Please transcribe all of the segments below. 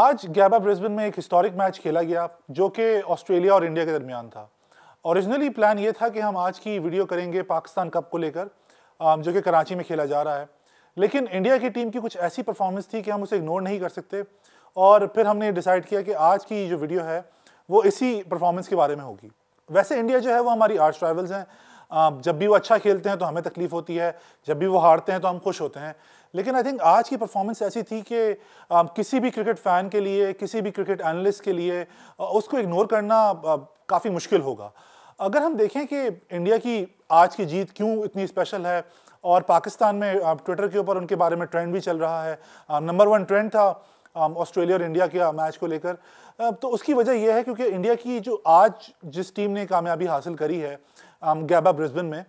आज गैबा ब्रिस्बेन में एक हिस्टोरिक मैच खेला गया जो कि ऑस्ट्रेलिया और इंडिया के दरमियान था ओरिजिनली प्लान ये था कि हम आज की वीडियो करेंगे पाकिस्तान कप को लेकर जो कि कराची में खेला जा रहा है लेकिन इंडिया की टीम की कुछ ऐसी परफॉर्मेंस थी कि हम उसे इग्नोर नहीं कर सकते और फिर हमने डिसाइड किया कि आज की जो वीडियो है वो इसी परफॉर्मेंस के बारे में होगी वैसे इंडिया जो है वो हमारी आर्ट्स ट्राइवल्स हैं जब भी वो अच्छा खेलते हैं तो हमें तकलीफ होती है जब भी वो हारते हैं तो हम खुश होते हैं लेकिन आई थिंक आज की परफॉर्मेंस ऐसी थी कि किसी भी क्रिकेट फ़ैन के लिए किसी भी क्रिकेट एनालिस्ट के लिए उसको इग्नोर करना काफ़ी मुश्किल होगा अगर हम देखें कि इंडिया की आज की जीत क्यों इतनी स्पेशल है और पाकिस्तान में ट्विटर के ऊपर उनके बारे में ट्रेंड भी चल रहा है नंबर वन ट्रेंड था ऑस्ट्रेलिया और इंडिया के मैच को लेकर तो उसकी वजह यह है क्योंकि इंडिया की जो आज जिस टीम ने कामयाबी हासिल करी है गैबा um, ब्रिस्बेन में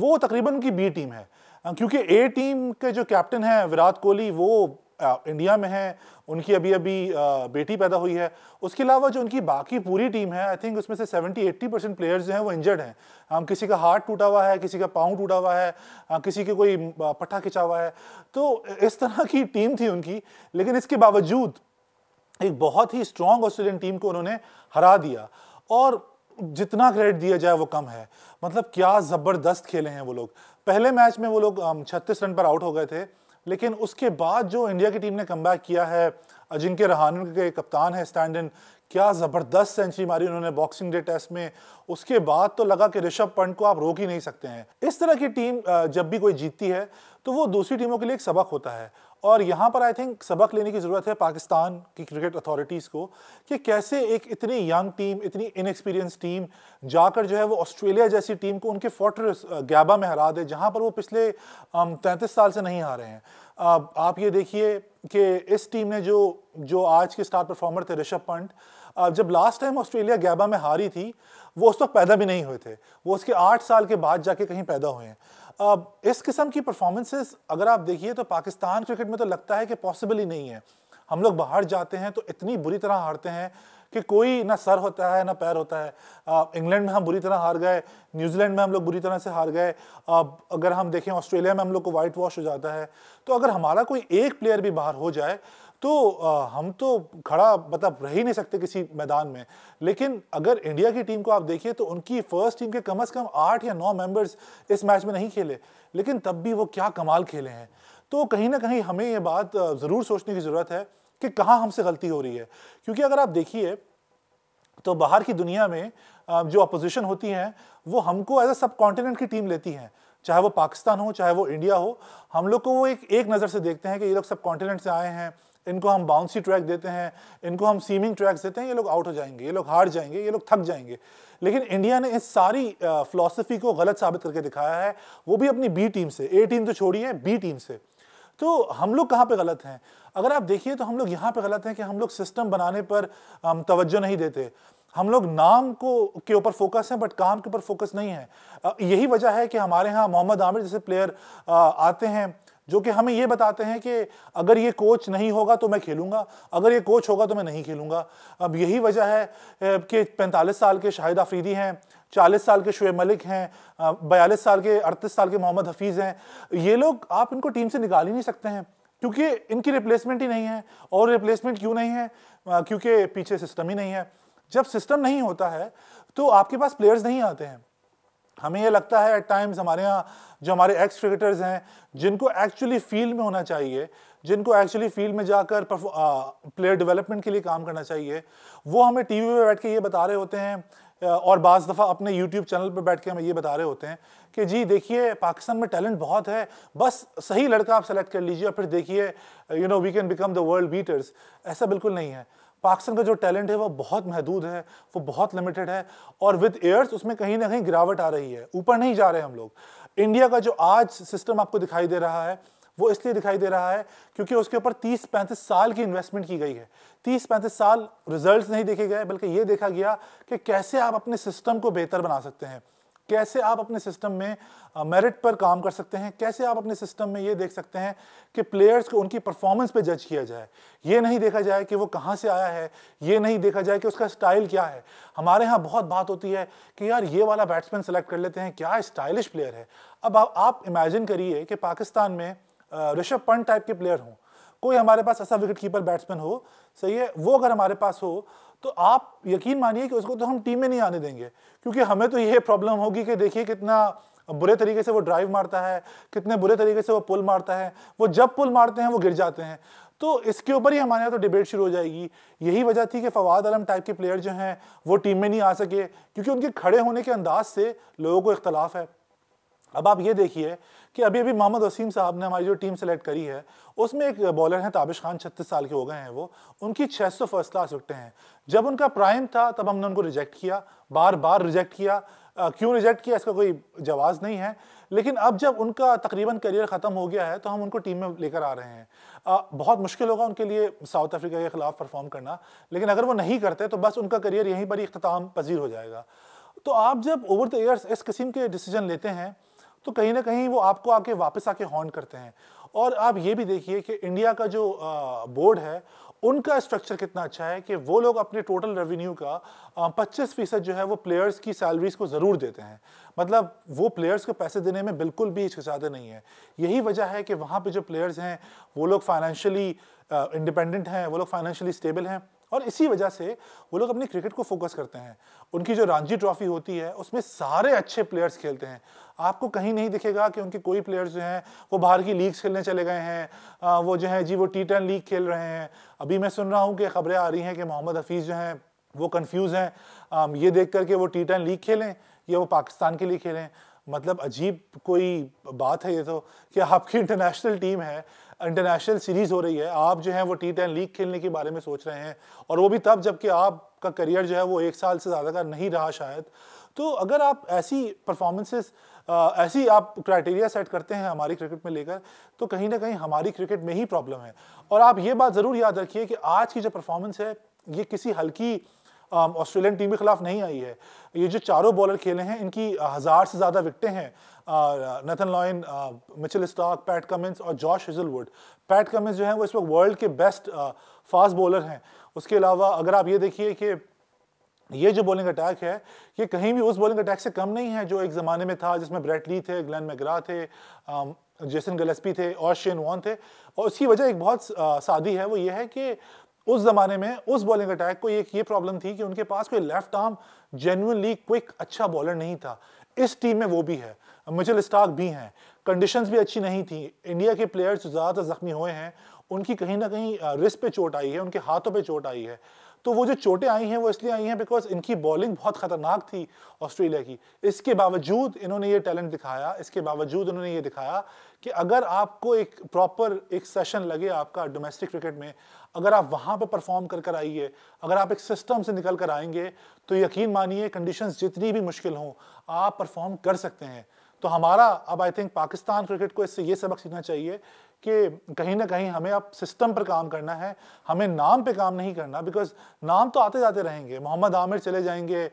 वो तकरीबन उनकी बी टीम है uh, क्योंकि ए टीम के जो कैप्टन हैं विराट कोहली वो इंडिया uh, में हैं उनकी अभी अभी uh, बेटी पैदा हुई है उसके अलावा जो उनकी बाकी पूरी टीम है आई थिंक उसमें से 70 80 परसेंट प्लेयर्स जो हैं वो इंजर्ड हैं हम um, किसी का हार्ट टूटा हुआ है किसी का पाँव टूटा हुआ है किसी के कोई पट्टा खिंचा हुआ है तो इस तरह की टीम थी उनकी लेकिन इसके बावजूद एक बहुत ही स्ट्रॉन्ग ऑस्ट्रेलियन टीम को उन्होंने हरा दिया और जितना क्रेडिट दिया जाए वो कम है मतलब क्या ज़बरदस्त खेले हैं वो लोग पहले मैच में वो लोग छत्तीस रन पर आउट हो गए थे लेकिन उसके बाद जो इंडिया की टीम ने कम किया है अजिंक्य रहान के कप्तान है स्टैंड इन क्या ज़बरदस्त सेंचुरी मारी उन्होंने बॉक्सिंग डे टेस्ट में उसके बाद तो लगा कि ऋषभ पंत को आप रोक ही नहीं सकते हैं इस तरह की टीम जब भी कोई जीतती है तो वो दूसरी टीमों के लिए एक सबक होता है और यहाँ पर आई थिंक सबक लेने की ज़रूरत है पाकिस्तान की क्रिकेट अथॉरिटीज़ को कि कैसे एक इतनी यंग टीम इतनी इनएक्सपीरियंस टीम जाकर जो है वो ऑस्ट्रेलिया जैसी टीम को उनके फोर्ट्रेस गैबा में हरा दे जहाँ पर वो पिछले तैंतीस साल से नहीं हारे हैं आप ये देखिए कि इस टीम ने जो जो आज के स्टार परफॉर्मर थे ऋषभ पंत जब लास्ट टाइम ऑस्ट्रेलिया गैबा में हारी थी वो उस वक्त तो पैदा भी नहीं हुए थे वो उसके आठ साल के बाद जाके कहीं पैदा हुए हैं इस किस्म की परफॉर्मेंसेस अगर आप देखिए तो पाकिस्तान क्रिकेट में तो लगता है कि पॉसिबल ही नहीं है हम लोग बाहर जाते हैं तो इतनी बुरी तरह हारते हैं कि कोई ना सर होता है ना पैर होता है इंग्लैंड में हम बुरी तरह हार गए न्यूजीलैंड में हम लोग बुरी तरह से हार गए अब अगर हम देखें ऑस्ट्रेलिया में हम लोग को वाइट वॉश हो जाता है तो अगर हमारा कोई एक प्लेयर भी बाहर हो जाए तो हम तो खड़ा मतलब रह ही नहीं सकते किसी मैदान में लेकिन अगर इंडिया की टीम को आप देखिए तो उनकी फर्स्ट टीम के कम अज़ कम आठ या नौ मेंबर्स इस मैच में नहीं खेले लेकिन तब भी वो क्या कमाल खेले हैं तो कहीं ना कहीं हमें ये बात ज़रूर सोचने की ज़रूरत है कि कहाँ हमसे गलती हो रही है क्योंकि अगर आप देखिए तो बाहर की दुनिया में जो अपोजिशन होती हैं वो हमको एज अ सब कॉन्टिनेंट की टीम लेती हैं चाहे वो पाकिस्तान हो चाहे वो इंडिया हो हम लोग को वो एक एक नज़र से देखते हैं कि ये लोग सब कॉन्टिनेंट से आए हैं इनको हम बाउंसी ट्रैक देते हैं इनको हम सीमिंग ट्रैक्स देते हैं ये लोग आउट हो जाएंगे ये लोग हार जाएंगे ये लोग थक जाएंगे लेकिन इंडिया ने इस सारी फिलोसफी को गलत साबित करके दिखाया है वो भी अपनी बी टीम से ए टीम तो छोड़िए बी टीम से तो हम लोग कहाँ पे गलत हैं अगर आप देखिए तो हम लोग यहाँ पे गलत हैं कि हम लोग सिस्टम बनाने पर तवज्जो नहीं देते हम लोग नाम को के ऊपर फोकस हैं बट काम के ऊपर फोकस नहीं है यही वजह है कि हमारे यहाँ मोहम्मद आमिर जैसे प्लेयर आते हैं जो कि हमें ये बताते हैं कि अगर ये कोच नहीं होगा तो मैं खेलूंगा अगर ये कोच होगा तो मैं नहीं खेलूंगा अब यही वजह है कि पैंतालीस साल के शाहिद आफरीदी हैं चालीस साल के शुएब मलिक हैं बयालीस साल के अड़तीस साल के मोहम्मद हफीज़ हैं ये लोग आप इनको टीम से निकाल ही नहीं सकते हैं क्योंकि इनकी रिप्लेसमेंट ही नहीं है और रिप्लेसमेंट क्यों नहीं है क्योंकि पीछे सिस्टम ही नहीं है जब सिस्टम नहीं होता है तो आपके पास प्लेयर्स नहीं आते हैं हमें ये लगता है एट टाइम्स हमारे यहाँ जो हमारे एक्स क्रिकेटर्स हैं जिनको एक्चुअली फील्ड में होना चाहिए जिनको एक्चुअली फील्ड में जाकर प्लेयर डेवलपमेंट के लिए काम करना चाहिए वो हमें टीवी पे बैठ के ये बता रहे होते हैं और बज़ दफ़ा अपने यूट्यूब चैनल पर बैठ के हमें ये बता रहे होते हैं कि जी देखिए पाकिस्तान में टैलेंट बहुत है बस सही लड़का आप सेलेक्ट कर लीजिए और फिर देखिए you know we can become the world beaters ऐसा बिल्कुल नहीं है पाकिस्तान का जो टैलेंट है वो बहुत महदूद है वो बहुत लिमिटेड है और विद एयर्स उसमें कहीं ना कहीं गिरावट आ रही है ऊपर नहीं जा रहे हम लोग इंडिया का जो आज सिस्टम आपको दिखाई दे रहा है वो इसलिए दिखाई दे रहा है क्योंकि उसके ऊपर 30-35 साल की इन्वेस्टमेंट की गई है 30-35 साल रिजल्ट्स नहीं देखे गए बल्कि ये देखा गया कि कैसे आप अपने सिस्टम को बेहतर बना सकते हैं कैसे आप अपने सिस्टम में मेरिट पर काम कर सकते हैं कैसे आप अपने सिस्टम में ये देख सकते हैं कि प्लेयर्स को उनकी परफॉर्मेंस पे जज किया जाए ये नहीं देखा जाए कि वो कहाँ से आया है ये नहीं देखा जाए कि उसका स्टाइल क्या है हमारे यहाँ बहुत बात होती है कि यार ये वाला बैट्समैन सेलेक्ट कर लेते हैं क्या स्टाइलिश प्लेयर है अब आप, आप इमेजिन करिए कि पाकिस्तान में ऋषभ पंत टाइप के प्लेयर हों कोई हमारे पास ऐसा विकेट कीपर बैट्समैन हो सही है वो अगर हमारे पास हो तो आप यकीन मानिए कि उसको तो हम टीम में नहीं आने देंगे क्योंकि हमें तो ये प्रॉब्लम होगी कि देखिए कितना बुरे तरीके से वो ड्राइव मारता है कितने बुरे तरीके से वो पुल मारता है वो जब पुल मारते हैं वो गिर जाते हैं तो इसके ऊपर ही हमारे यहाँ तो डिबेट शुरू हो जाएगी यही वजह थी कि फवाद आलम टाइप के प्लेयर जो हैं वो टीम में नहीं आ सके क्योंकि उनके खड़े होने के अंदाज से लोगों को इख्तलाफ है अब आप ये देखिए कि अभी अभी मोहम्मद वसीम साहब ने हमारी जो टीम सेलेक्ट करी है उसमें एक बॉलर हैं ताबिश खान छत्तीस साल के हो गए हैं वो उनकी 600 फर्स्ट क्लास विकटें हैं जब उनका प्राइम था तब हमने उनको रिजेक्ट किया बार बार रिजेक्ट किया आ, क्यों रिजेक्ट किया इसका कोई जवाब नहीं है लेकिन अब जब उनका तकरीबन करियर ख़त्म हो गया है तो हम उनको टीम में लेकर आ रहे हैं आ, बहुत मुश्किल होगा उनके लिए साउथ अफ्रीका के ख़िलाफ़ परफॉर्म करना लेकिन अगर वो नहीं करते तो बस उनका करियर यहीं पर ही अख्ताम पजीर हो जाएगा तो आप जब ओवर द ईयर्स इस किस्म के डिसीजन लेते हैं तो कहीं ना कहीं वो आपको आके वापस आके हॉर्न करते हैं और आप ये भी देखिए कि इंडिया का जो बोर्ड है उनका स्ट्रक्चर कितना अच्छा है कि वो लोग अपने टोटल रेवेन्यू का पच्चीस फीसद जो है वो प्लेयर्स की सैलरीज को ज़रूर देते हैं मतलब वो प्लेयर्स को पैसे देने में बिल्कुल भी हिचकिचाते नहीं है यही वजह है कि वहाँ पे जो प्लेयर्स हैं वो लोग फाइनेंशियली इंडिपेंडेंट हैं वो लोग फाइनेंशियली स्टेबल हैं और इसी वजह से वो लोग अपनी क्रिकेट को फोकस करते हैं उनकी जो रांझी ट्रॉफी होती है उसमें सारे अच्छे प्लेयर्स खेलते हैं आपको कहीं नहीं दिखेगा कि उनके कोई प्लेयर्स जो हैं वो बाहर की लीग्स खेलने चले गए हैं वो जो है जी वो टी टेन लीग खेल रहे हैं अभी मैं सुन रहा हूँ कि खबरें आ रही हैं कि मोहम्मद हफीज़ जो हैं वो कन्फ्यूज़ हैं ये देख करके वो टी टेन लीग खेलें या वो पाकिस्तान के लिए खेलें मतलब अजीब कोई बात है ये तो कि आपकी इंटरनेशनल टीम है इंटरनेशनल सीरीज़ हो रही है आप जो है वो टी टेन लीग खेलने के बारे में सोच रहे हैं और वो भी तब जबकि आपका करियर जो है वो एक साल से ज़्यादा का नहीं रहा शायद तो अगर आप ऐसी परफॉर्मेंसेस ऐसी आप क्राइटेरिया सेट करते हैं हमारी क्रिकेट में लेकर तो कहीं ना कहीं हमारी क्रिकेट में ही प्रॉब्लम है और आप ये बात ज़रूर याद रखिए कि आज की जो परफॉर्मेंस है ये किसी हल्की ऑस्ट्रेलियन um, टीम के खिलाफ नहीं आई है ये जो चारों बॉलर खेले हैं इनकी uh, हज़ार से ज़्यादा विकटें हैं Nathan Lyon Mitchell Starc Pat Cummins और जॉश हिजलवुड पैट कमिंस जो है वो इस वक्त वर्ल्ड के बेस्ट फास्ट बॉलर हैं उसके अलावा अगर आप ये देखिए कि ये जो बॉलिंग अटैक है ये कहीं भी उस बॉलिंग अटैक से कम नहीं है जो एक ज़माने में था जिसमें ब्रैटली थे ग्लैन मैग्रा थे जेसन um, गलेस्पी थे और शेन वॉन थे और उसकी वजह एक बहुत uh, सादी है वो ये है कि उस जमाने में उस बॉलिंग अटैक को एक ये प्रॉब्लम थी कि उनके पास कोई लेफ्ट आर्म जेन्यूनली क्विक अच्छा बॉलर नहीं था इस टीम में वो भी है मिचल स्टार्क भी हैं कंडीशंस भी अच्छी नहीं थी इंडिया के प्लेयर्स ज़्यादातर जख्मी हुए हैं उनकी कहीं ना कहीं रिस्क पे चोट आई है उनके हाथों पे चोट आई है तो वो जो चोटें आई हैं वो इसलिए आई हैं बिकॉज इनकी बॉलिंग बहुत खतरनाक थी ऑस्ट्रेलिया की इसके बावजूद इन्होंने ये टैलेंट दिखाया इसके बावजूद इन्होंने ये दिखाया कि अगर आपको एक प्रॉपर एक सेशन लगे आपका डोमेस्टिक क्रिकेट में अगर आप वहाँ पर परफॉर्म कर कर आइए अगर आप एक सिस्टम से निकल कर आएंगे तो यकीन मानिए कंडीशन जितनी भी मुश्किल हों आप परफॉर्म कर सकते हैं तो हमारा अब आई थिंक पाकिस्तान क्रिकेट को इससे ये सबक सीखना चाहिए कि कहीं ना कहीं हमें अब सिस्टम पर काम करना है हमें नाम पे काम नहीं करना बिकॉज नाम तो आते जाते रहेंगे मोहम्मद आमिर चले जाएंगे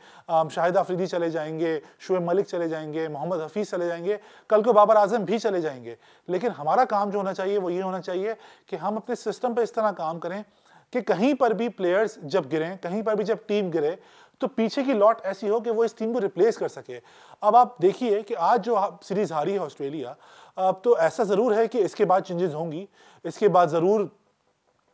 शाहिद आफरीदी चले जाएंगे शुएब मलिक चले जाएंगे मोहम्मद हफीज़ चले जाएंगे कल को बाबर आजम भी चले जाएंगे लेकिन हमारा काम जो होना चाहिए वो ये होना चाहिए कि हम अपने सिस्टम पर इस तरह काम करें कि कहीं पर भी प्लेयर्स जब गिरे कहीं पर भी जब टीम गिरे तो पीछे की लॉट ऐसी हो कि वो इस टीम को रिप्लेस कर सके अब आप देखिए कि आज जो सीरीज़ हारी है ऑस्ट्रेलिया अब तो ऐसा ज़रूर है कि इसके बाद चेंजेस होंगी इसके बाद ज़रूर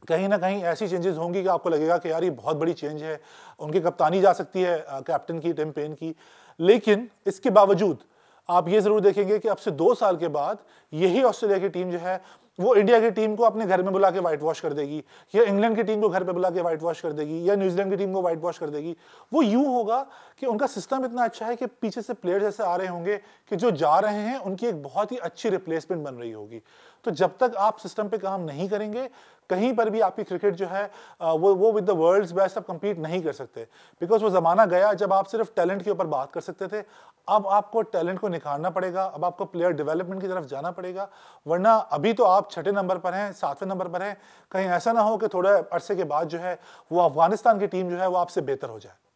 कहीं ना कहीं ऐसी चेंजेस होंगी कि आपको लगेगा कि यार ये बहुत बड़ी चेंज है उनकी कप्तानी जा सकती है कैप्टन की टिम पेन की लेकिन इसके बावजूद आप ये ज़रूर देखेंगे कि अब से दो साल के बाद यही ऑस्ट्रेलिया की टीम जो है वो इंडिया की टीम को अपने घर में बुला के व्हाइट वॉश कर देगी या इंग्लैंड की टीम को घर पे बुला के व्हाइट वॉश कर देगी या न्यूजीलैंड की टीम को व्हाइट वॉश कर देगी वो यूं होगा कि उनका सिस्टम इतना अच्छा है कि पीछे से प्लेयर्स ऐसे आ रहे होंगे कि जो जा रहे हैं उनकी एक बहुत ही अच्छी रिप्लेसमेंट बन रही होगी तो जब तक आप सिस्टम पे काम नहीं करेंगे कहीं पर भी आपकी क्रिकेट जो है वो वो विद द वर्ल्ड्स बेस्ट आप कंपीट नहीं कर सकते बिकॉज वो ज़माना गया जब आप सिर्फ टैलेंट के ऊपर बात कर सकते थे अब आपको टैलेंट को निखारना पड़ेगा अब आपको प्लेयर डेवलपमेंट की तरफ जाना पड़ेगा वरना अभी तो आप छठे नंबर पर हैं सातवें नंबर पर हैं कहीं ऐसा ना हो कि थोड़े अरसे के बाद जो है वो अफगानिस्तान की टीम जो है वो आपसे बेहतर हो जाए